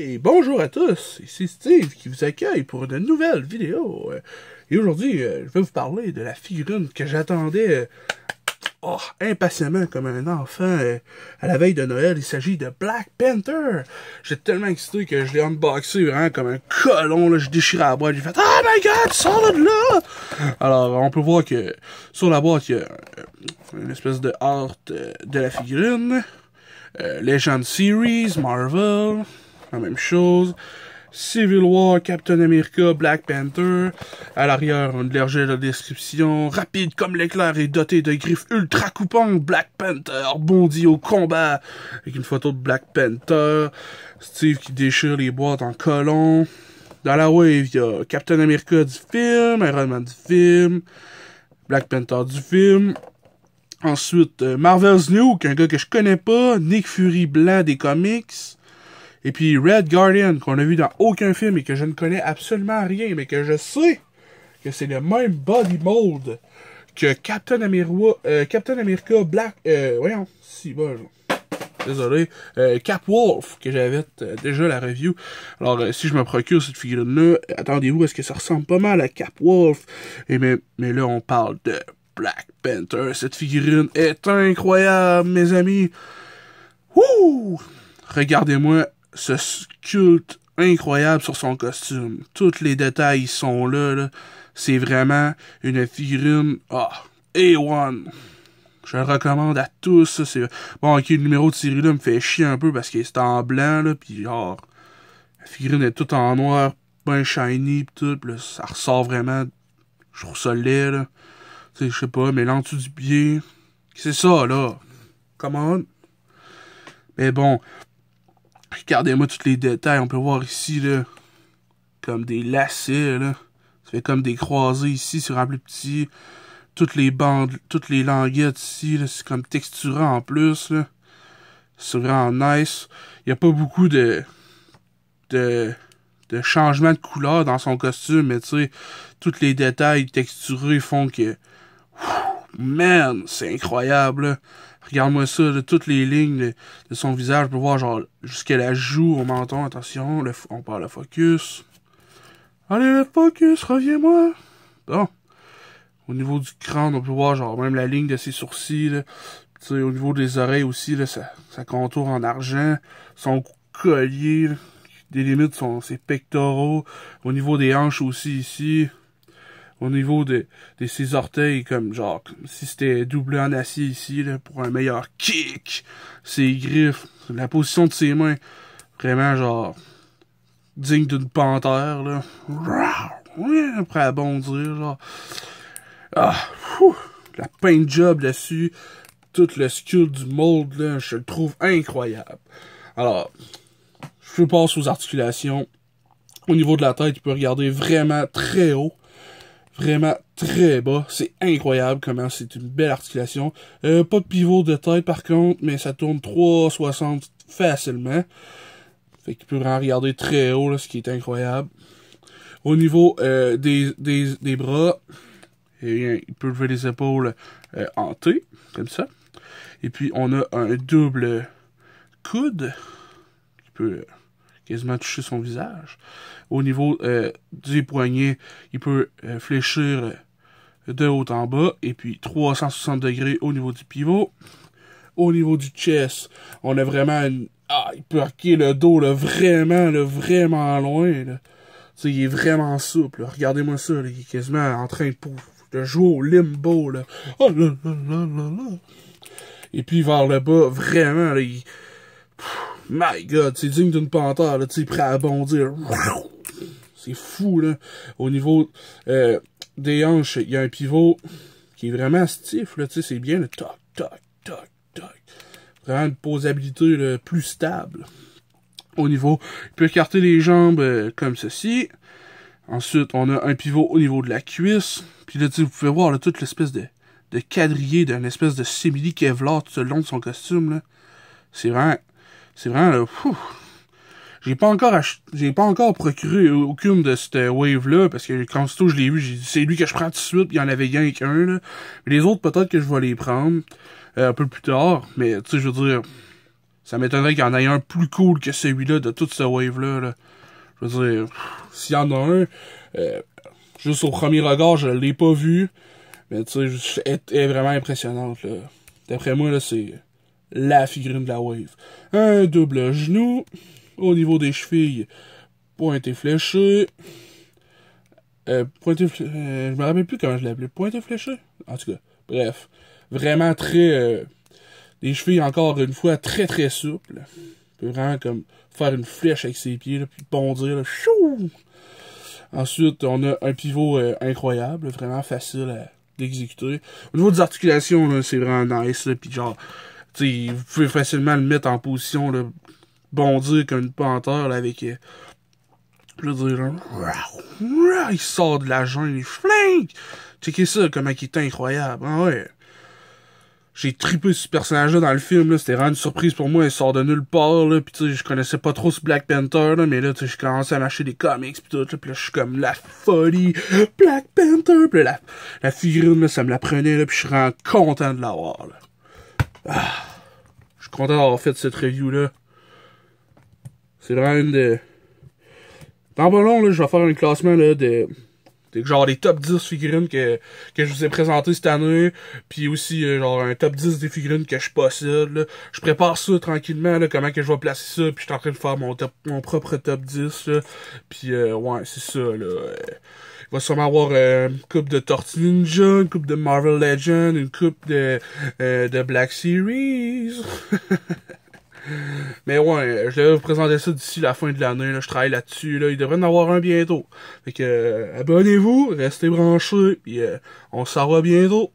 Et bonjour à tous, ici Steve qui vous accueille pour une nouvelle vidéo. Euh, et aujourd'hui, euh, je vais vous parler de la figurine que j'attendais euh, oh, impatiemment comme un enfant à la veille de Noël. Il s'agit de Black Panther. J'ai tellement excité que je l'ai unboxé hein, comme un colon. je déchirais la boîte, j'ai fait « Oh my God, sort de là! » Alors, on peut voir que sur la boîte, il y a une espèce de art de la figurine. Legend Series, Marvel, la même chose. Civil War, Captain America, Black Panther. À l'arrière, on une la description. Rapide comme l'éclair et doté de griffes ultra coupantes, Black Panther bondit au combat. Avec une photo de Black Panther. Steve qui déchire les boîtes en colon. Dans la wave, il y a Captain America du film, Iron Man du film, Black Panther du film. Ensuite, euh, Marvel's New, un gars que je connais pas, Nick Fury blanc des comics. Et puis Red Guardian, qu'on a vu dans aucun film et que je ne connais absolument rien, mais que je sais que c'est le même body mold que Captain America, euh, Captain America Black... Euh, voyons, si, bon, désolé, euh, Cap Wolf, que j'avais déjà la review. Alors, si je me procure cette figurine-là, attendez-vous est ce que ça ressemble pas mal à Cap Wolf. Et mais, mais là, on parle de Black Panther. Cette figurine est incroyable, mes amis. Wouh! Regardez-moi ce sculpte incroyable sur son costume. Tous les détails sont là. C'est vraiment une figurine ah, A1. Je le recommande à tous. Bon, ok, le numéro de série là me fait chier un peu parce qu'il est en blanc, là, puis genre... la figurine est toute en noir, ben shiny, tout, ça ressort vraiment. Je trouve ça laid, là. Tu sais, je sais pas, mais l'en du pied. C'est ça, là. Comment? Mais bon, regardez-moi tous les détails. On peut voir ici, là, comme des lacets, là. Ça fait comme des croisés ici, un plus petit. Toutes les bandes, toutes les languettes ici, c'est comme texturé en plus, là. C'est vraiment nice. Il n'y a pas beaucoup de, de, de changement de couleur dans son costume, mais tu sais, tous les détails texturés font que... Man, c'est incroyable. Regarde-moi ça, de toutes les lignes de, son visage, on peut voir genre jusqu'à la joue, au menton, attention, on parle le focus. Allez, le focus, reviens-moi. Bon. Au niveau du crâne, on peut voir genre même la ligne de ses sourcils. au niveau des oreilles aussi, là, ça, contour contourne en argent. Son collier, des limites son, ses pectoraux. Au niveau des hanches aussi ici au niveau de, ses orteils, comme genre, si c'était doublé en acier ici, là, pour un meilleur kick, ses griffes, la position de ses mains, vraiment genre, digne d'une panthère, là. Après à bondir, genre. Ah, la paint job là-dessus, tout le skill du mold, là, je le trouve incroyable. Alors, je passe aux articulations. Au niveau de la tête, tu peux regarder vraiment très haut vraiment très bas. C'est incroyable comment c'est une belle articulation. Euh, pas de pivot de tête par contre, mais ça tourne 360 facilement. Fait qu'il peut vraiment regarder très haut, là, ce qui est incroyable. Au niveau euh, des, des, des, bras, eh il peut lever les épaules en euh, T, comme ça. Et puis on a un double coude qui peut quasiment toucher son visage. Au niveau euh, du poignet il peut euh, fléchir euh, de haut en bas et puis 360 degrés au niveau du pivot. Au niveau du chest, on a vraiment une... Ah, il peut arquer le dos là, vraiment, là, vraiment loin. Là. il est vraiment souple. Regardez-moi ça, là, il est quasiment en train de jouer au limbo. Là. Oh, là, là, Et puis vers le bas, vraiment, là, il... My God, c'est digne d'une panthère, là, tu prêt à bondir. C'est fou, là. Au niveau euh, des hanches, il y a un pivot qui est vraiment stiff, là, tu c'est bien, le toc, toc, toc, toc. Vraiment une posabilité plus stable. Au niveau, il peut écarter les jambes euh, comme ceci. Ensuite, on a un pivot au niveau de la cuisse. Puis là, tu vous pouvez voir toute l'espèce de, de quadrillé d'une espèce de simili Kevlar tout le long de son costume. C'est vraiment c'est vraiment là. J'ai pas encore j'ai pas encore procuré aucune de cette wave-là, parce que quand tout je l'ai vu, j'ai dit c'est lui que je prends tout de suite, il y en avait rien qu'un là. Mais les autres peut-être que je vais les prendre euh, un peu plus tard. Mais tu sais, je veux dire. Ça m'étonnerait qu'il y en ait un plus cool que celui-là de toute cette wave-là. Je veux dire, s'il y en a un, euh, juste au premier regard, je l'ai pas vu. Mais tu sais, elle est vraiment impressionnante. D'après moi, là, c'est la figurine de la Wave. Un double genou au niveau des chevilles, pointé fléché. Euh, pointé euh, je me rappelle plus comment je l'appelais. Pointé fléché? En tout cas, bref. Vraiment très... Euh, les chevilles, encore une fois, très très souples. peut vraiment comme faire une flèche avec ses pieds, puis bondir. Là, chou! Ensuite, on a un pivot euh, incroyable, vraiment facile à d'exécuter. Au niveau des articulations, c'est vraiment nice. Là, puis genre, T'sais, vous pouvez facilement le mettre en position le bondir comme une panthère avec. Euh, dire, hein. il sort de la jungle, il flingue! Checkez ça, comment il est incroyable, hein, ouais! J'ai tripé ce personnage-là dans le film, c'était vraiment une surprise pour moi, il sort de nulle part, là, pis tu sais, je connaissais pas trop ce Black Panther, mais là, tu sais, je commence à lâcher des comics pis tout, pis là, je suis comme la folie, Black Panther, pis là, la, la figurine, ça me la prenait, là, pis je suis vraiment content de l'avoir, là. Ah, je suis content d'avoir fait cette review-là. C'est vraiment une de... Dans le long, là, je vais faire un classement là, de... genre des top 10 figurines que, que je vous ai présentées cette année. Puis aussi, euh, genre, un top 10 des figurines que je possède. Là. Je prépare ça tranquillement, là, comment que je vais placer ça. Puis je suis en train de faire mon, propre top 10. Là. Puis, euh, ouais, c'est ça, là. Il va sûrement avoir euh, une coupe de Tortue Ninja, une coupe de Marvel Legends, une coupe de, euh, de Black Series. Mais ouais, euh, je vais vous présenter ça d'ici la fin de l'année. Là, je travaille là-dessus. Là. Il devrait en avoir un bientôt. Fait que abonnez-vous, restez branchés, puis on se revoit bientôt.